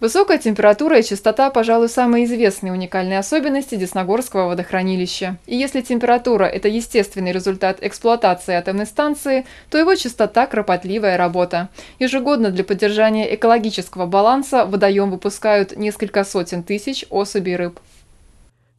Высокая температура и частота, пожалуй, самые известные уникальные особенности Десногорского водохранилища. И если температура – это естественный результат эксплуатации атомной станции, то его частота – кропотливая работа. Ежегодно для поддержания экологического баланса водоем выпускают несколько сотен тысяч особей рыб.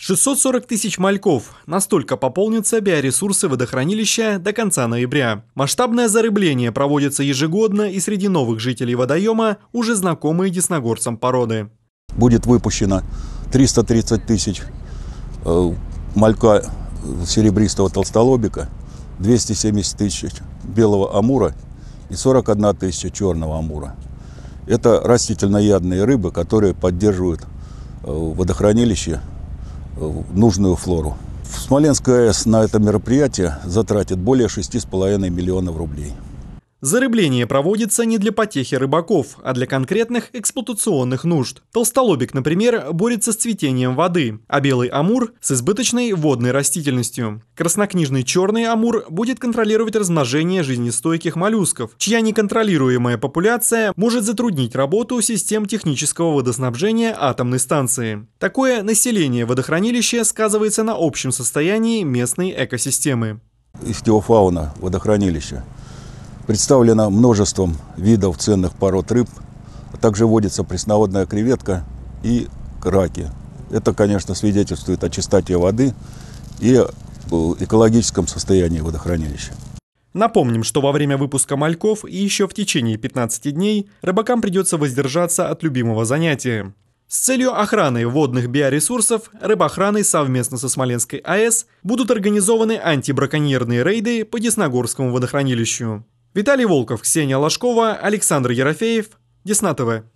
640 тысяч мальков. Настолько пополнятся биоресурсы водохранилища до конца ноября. Масштабное зарыбление проводится ежегодно и среди новых жителей водоема уже знакомые десногорцам породы. Будет выпущено 330 тысяч э, малька серебристого толстолобика, 270 тысяч белого амура и 41 тысяча черного амура. Это растительноядные рыбы, которые поддерживают э, водохранилище нужную флору. Смоленская АЭС на это мероприятие затратит более 6,5 миллионов рублей. Зарыбление проводится не для потехи рыбаков, а для конкретных эксплуатационных нужд. Толстолобик, например, борется с цветением воды, а белый амур – с избыточной водной растительностью. Краснокнижный черный амур будет контролировать размножение жизнестойких моллюсков, чья неконтролируемая популяция может затруднить работу систем технического водоснабжения атомной станции. Такое население водохранилища сказывается на общем состоянии местной экосистемы. Истеофауна водохранилища – Представлено множеством видов ценных пород рыб. А также водится пресноводная креветка и краки. Это, конечно, свидетельствует о чистоте воды и экологическом состоянии водохранилища. Напомним, что во время выпуска мальков и еще в течение 15 дней рыбакам придется воздержаться от любимого занятия. С целью охраны водных биоресурсов рыбоохраны совместно со Смоленской АЭС будут организованы антибраконьерные рейды по Десногорскому водохранилищу. Виталий Волков, Ксения Ложкова, Александр Ерофеев, Десна ТВ.